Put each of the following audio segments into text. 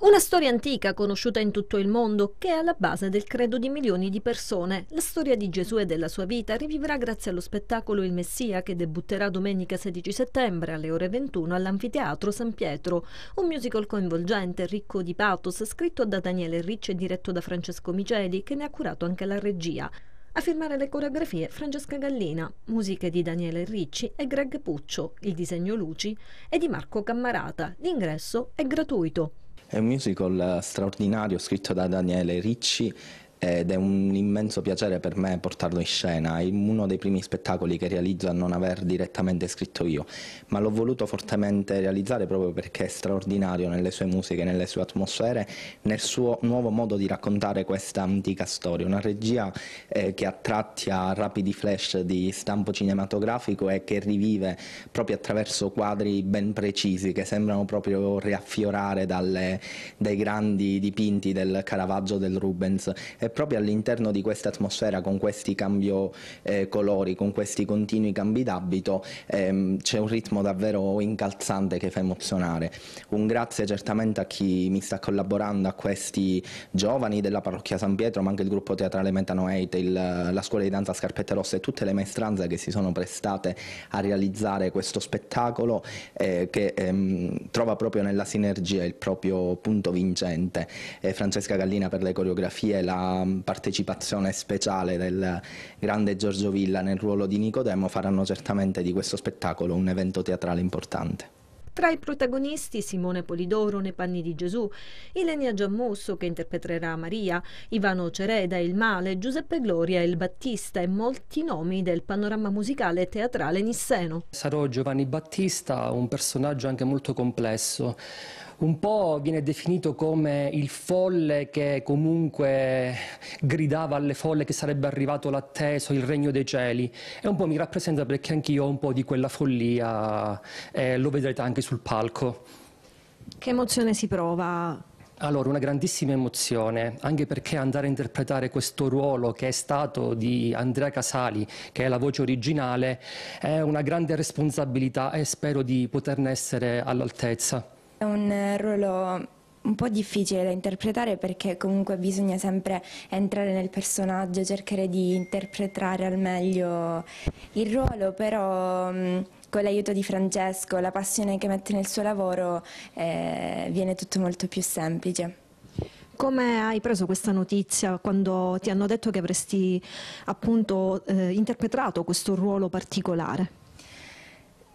Una storia antica conosciuta in tutto il mondo che è alla base del credo di milioni di persone. La storia di Gesù e della sua vita rivivrà grazie allo spettacolo Il Messia che debutterà domenica 16 settembre alle ore 21 all'Anfiteatro San Pietro. Un musical coinvolgente, ricco di pathos, scritto da Daniele Ricci e diretto da Francesco Miceli che ne ha curato anche la regia. A firmare le coreografie Francesca Gallina, musiche di Daniele Ricci e Greg Puccio, il disegno Luci e di Marco Cammarata. L'ingresso è gratuito. È un musical eh, straordinario scritto da Daniele Ricci ed è un immenso piacere per me portarlo in scena. È uno dei primi spettacoli che realizzo a non aver direttamente scritto io, ma l'ho voluto fortemente realizzare proprio perché è straordinario nelle sue musiche, nelle sue atmosfere, nel suo nuovo modo di raccontare questa antica storia. Una regia eh, che a tratti ha rapidi flash di stampo cinematografico e che rivive proprio attraverso quadri ben precisi che sembrano proprio riaffiorare dalle, dai grandi dipinti del Caravaggio del Rubens. È è proprio all'interno di questa atmosfera, con questi cambio eh, colori, con questi continui cambi d'abito, ehm, c'è un ritmo davvero incalzante che fa emozionare. Un grazie certamente a chi mi sta collaborando, a questi giovani della parrocchia San Pietro, ma anche il gruppo teatrale Metano 8, il, la scuola di danza Scarpette Rosse e tutte le maestranze che si sono prestate a realizzare questo spettacolo eh, che ehm, trova proprio nella sinergia il proprio punto vincente. Eh, Francesca Gallina per le coreografie, la partecipazione speciale del grande Giorgio Villa nel ruolo di Nicodemo faranno certamente di questo spettacolo un evento teatrale importante. Tra i protagonisti Simone Polidoro nei panni di Gesù, Ilenia Giammusso che interpreterà Maria, Ivano Cereda il Male, Giuseppe Gloria il Battista e molti nomi del panorama musicale e teatrale nisseno. Sarò Giovanni Battista, un personaggio anche molto complesso, un po' viene definito come il folle che comunque gridava alle folle che sarebbe arrivato l'atteso, il regno dei cieli, e un po' mi rappresenta perché anch'io ho un po' di quella follia, e lo vedrete anche sul palco. Che emozione si prova allora, una grandissima emozione, anche perché andare a interpretare questo ruolo che è stato di Andrea Casali, che è la voce originale, è una grande responsabilità e spero di poterne essere all'altezza. È un eh, ruolo un po' difficile da interpretare perché comunque bisogna sempre entrare nel personaggio, cercare di interpretare al meglio il ruolo, però mm, con l'aiuto di Francesco, la passione che mette nel suo lavoro, eh, viene tutto molto più semplice. Come hai preso questa notizia quando ti hanno detto che avresti appunto eh, interpretato questo ruolo particolare?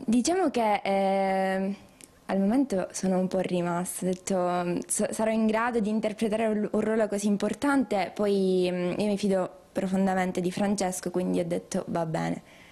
Diciamo che... Eh, al momento sono un po' rimasta, ho detto mm, sarò in grado di interpretare un ruolo così importante, poi mm, io mi fido profondamente di Francesco, quindi ho detto va bene.